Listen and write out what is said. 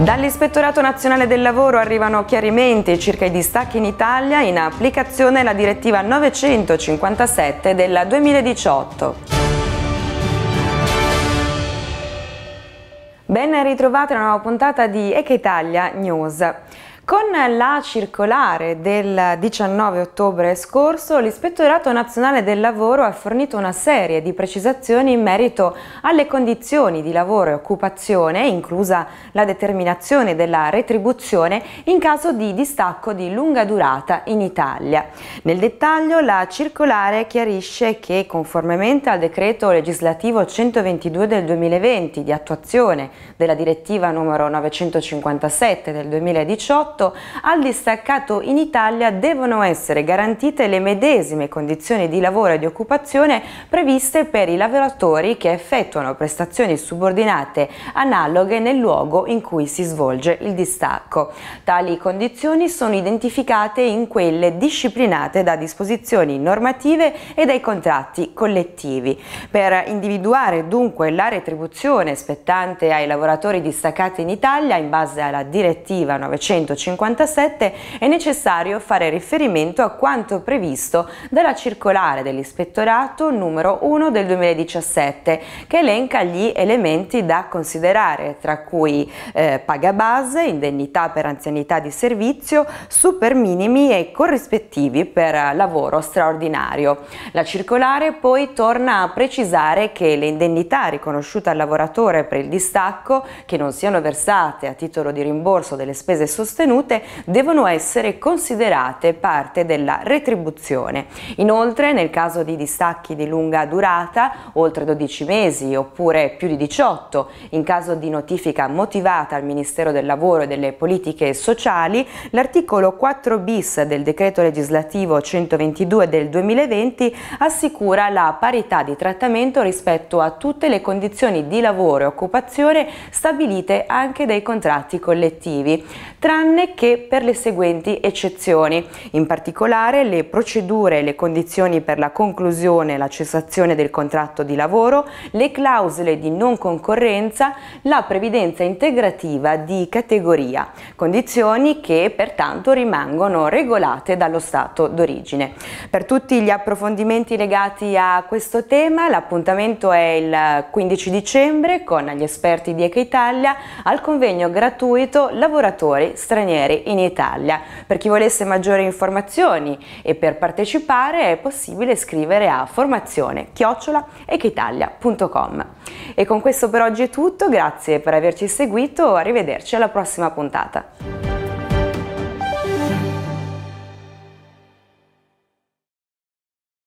Dall'Ispettorato Nazionale del Lavoro arrivano chiarimenti circa i distacchi in Italia in applicazione alla direttiva 957 del 2018. Ben ritrovate una nuova puntata di Eche Italia News. Con la circolare del 19 ottobre scorso, l'Ispettorato Nazionale del Lavoro ha fornito una serie di precisazioni in merito alle condizioni di lavoro e occupazione, inclusa la determinazione della retribuzione in caso di distacco di lunga durata in Italia. Nel dettaglio, la circolare chiarisce che, conformemente al decreto legislativo 122 del 2020 di attuazione della direttiva numero 957 del 2018, rapporto al distaccato in Italia devono essere garantite le medesime condizioni di lavoro e di occupazione previste per i lavoratori che effettuano prestazioni subordinate analoghe nel luogo in cui si svolge il distacco. Tali condizioni sono identificate in quelle disciplinate da disposizioni normative e dai contratti collettivi. Per individuare dunque la retribuzione spettante ai lavoratori distaccati in Italia in base alla direttiva 950 57 è necessario fare riferimento a quanto previsto dalla circolare dell'ispettorato numero 1 del 2017 che elenca gli elementi da considerare tra cui eh, paga base, indennità per anzianità di servizio, super minimi e corrispettivi per lavoro straordinario. La circolare poi torna a precisare che le indennità riconosciute al lavoratore per il distacco che non siano versate a titolo di rimborso delle spese sostenute ottenute devono essere considerate parte della retribuzione. Inoltre, nel caso di distacchi di lunga durata, oltre 12 mesi oppure più di 18, in caso di notifica motivata al Ministero del Lavoro e delle Politiche Sociali, l'articolo 4 bis del decreto legislativo 122 del 2020 assicura la parità di trattamento rispetto a tutte le condizioni di lavoro e occupazione stabilite anche dai contratti collettivi, tranne tranne che per le seguenti eccezioni, in particolare le procedure e le condizioni per la conclusione e la cessazione del contratto di lavoro, le clausole di non concorrenza, la previdenza integrativa di categoria, condizioni che pertanto rimangono regolate dallo Stato d'origine. Per tutti gli approfondimenti legati a questo tema, l'appuntamento è il 15 dicembre con gli esperti di Eca Italia al convegno gratuito Lavoratori stranieri stranieri in Italia. Per chi volesse maggiori informazioni e per partecipare è possibile scrivere a formazione chiocciolaechitalia.com. E con questo per oggi è tutto, grazie per averci seguito, arrivederci alla prossima puntata.